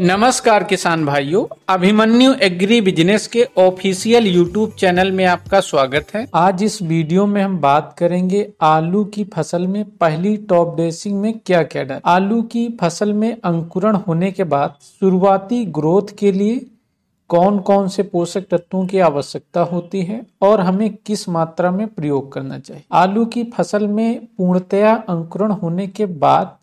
नमस्कार किसान भाइयों अभिमन्यु एग्री बिजनेस के ऑफिशियल यूट्यूब चैनल में आपका स्वागत है आज इस वीडियो में हम बात करेंगे आलू की फसल में पहली टॉप ड्रेसिंग में क्या क्या डाल आलू की फसल में अंकुरण होने के बाद शुरुआती ग्रोथ के लिए कौन कौन से पोषक तत्वों की आवश्यकता होती है और हमें किस मात्रा में प्रयोग करना चाहिए आलू की फसल में पूर्णतया अंकुरण होने के बाद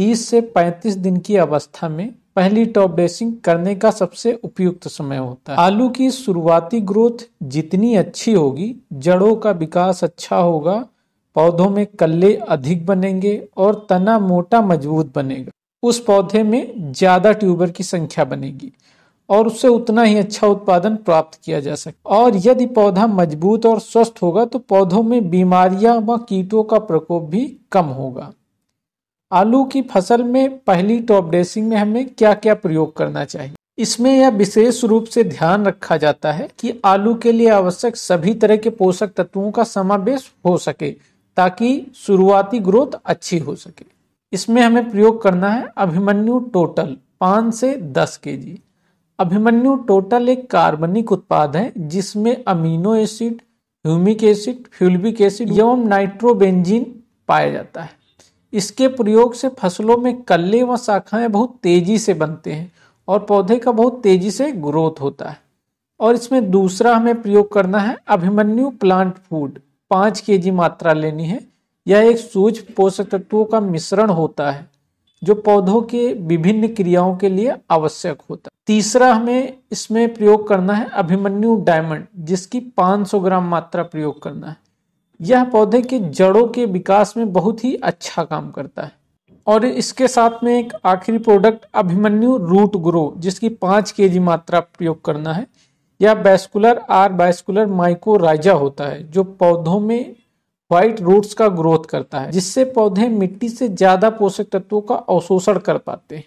30 से 35 दिन की अवस्था में पहली टॉप ड्रेसिंग करने का सबसे उपयुक्त समय होता है आलू की शुरुआती ग्रोथ जितनी अच्छी होगी जड़ों का विकास अच्छा होगा पौधों में कल्ले अधिक बनेंगे और तना मोटा मजबूत बनेगा उस पौधे में ज्यादा ट्यूबर की संख्या बनेगी और उससे उतना ही अच्छा उत्पादन प्राप्त किया जा सके और यदि पौधा मजबूत और स्वस्थ होगा तो पौधों में बीमारियां व कीटों का प्रकोप भी कम होगा आलू की फसल में पहली टॉप ड्रेसिंग में हमें क्या क्या प्रयोग करना चाहिए इसमें यह विशेष रूप से ध्यान रखा जाता है कि आलू के लिए आवश्यक सभी तरह के पोषक तत्वों का समावेश हो सके ताकि शुरुआती ग्रोथ अच्छी हो सके इसमें हमें प्रयोग करना है अभिमन्यु टोटल पाँच से दस के जी अभिमन्यु टोटल एक कार्बनिक उत्पाद है जिसमें amino acid humic acid fulvic acid एवं नाइट्रोबेंजीन पाया जाता है इसके प्रयोग से फसलों में कल्ले व शाखाएं बहुत तेजी से बनते हैं और पौधे का बहुत तेजी से ग्रोथ होता है और इसमें दूसरा हमें प्रयोग करना है अभिमन्यु प्लांट फूड पाँच के मात्रा लेनी है यह एक सूज पोषक तत्वों का मिश्रण होता है जो पौधों के विभिन्न क्रियाओं के लिए आवश्यक होता है तीसरा हमें इसमें प्रयोग करना है अभिमन्यु डायमंड जिसकी 500 ग्राम मात्रा प्रयोग करना है यह पौधे के जड़ों के विकास में बहुत ही अच्छा काम करता है और इसके साथ में एक आखिरी प्रोडक्ट अभिमन्यु रूट ग्रो जिसकी पाँच के मात्रा प्रयोग करना है यह बैस्कुलर आर बैस्कुलर माइकोराइजा होता है जो पौधों में व्हाइट रूट्स का ग्रोथ करता है जिससे पौधे मिट्टी से ज़्यादा पोषक तत्वों का अवशोषण कर पाते हैं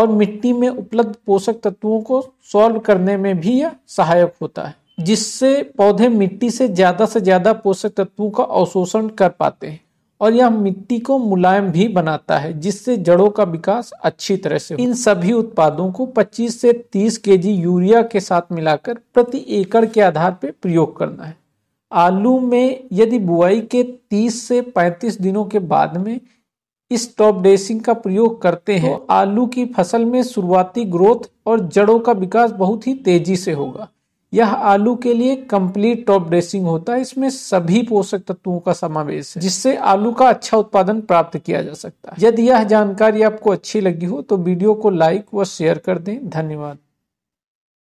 और मिट्टी में उपलब्ध पोषक तत्वों को सॉल्व करने में भी यह सहायक होता है जिससे पौधे मिट्टी से ज़्यादा से ज़्यादा पोषक तत्वों का अवशोषण कर पाते हैं और यह मिट्टी को मुलायम भी बनाता है जिससे जड़ों का विकास अच्छी तरह से इन सभी उत्पादों को 25 से 30 जी यूरिया के साथ मिलाकर प्रति एकड़ के आधार पर प्रयोग करना है आलू में यदि बुआई के 30 से 35 दिनों के बाद में इस टॉप ड्रेसिंग का प्रयोग करते हैं तो आलू की फसल में शुरुआती ग्रोथ और जड़ों का विकास बहुत ही तेजी से होगा यह आलू के लिए कंप्लीट टॉप ड्रेसिंग होता है इसमें सभी पोषक तत्वों का समावेश है जिससे आलू का अच्छा उत्पादन प्राप्त किया जा सकता है यदि यह जानकारी आपको अच्छी लगी हो तो वीडियो को लाइक व शेयर कर दें धन्यवाद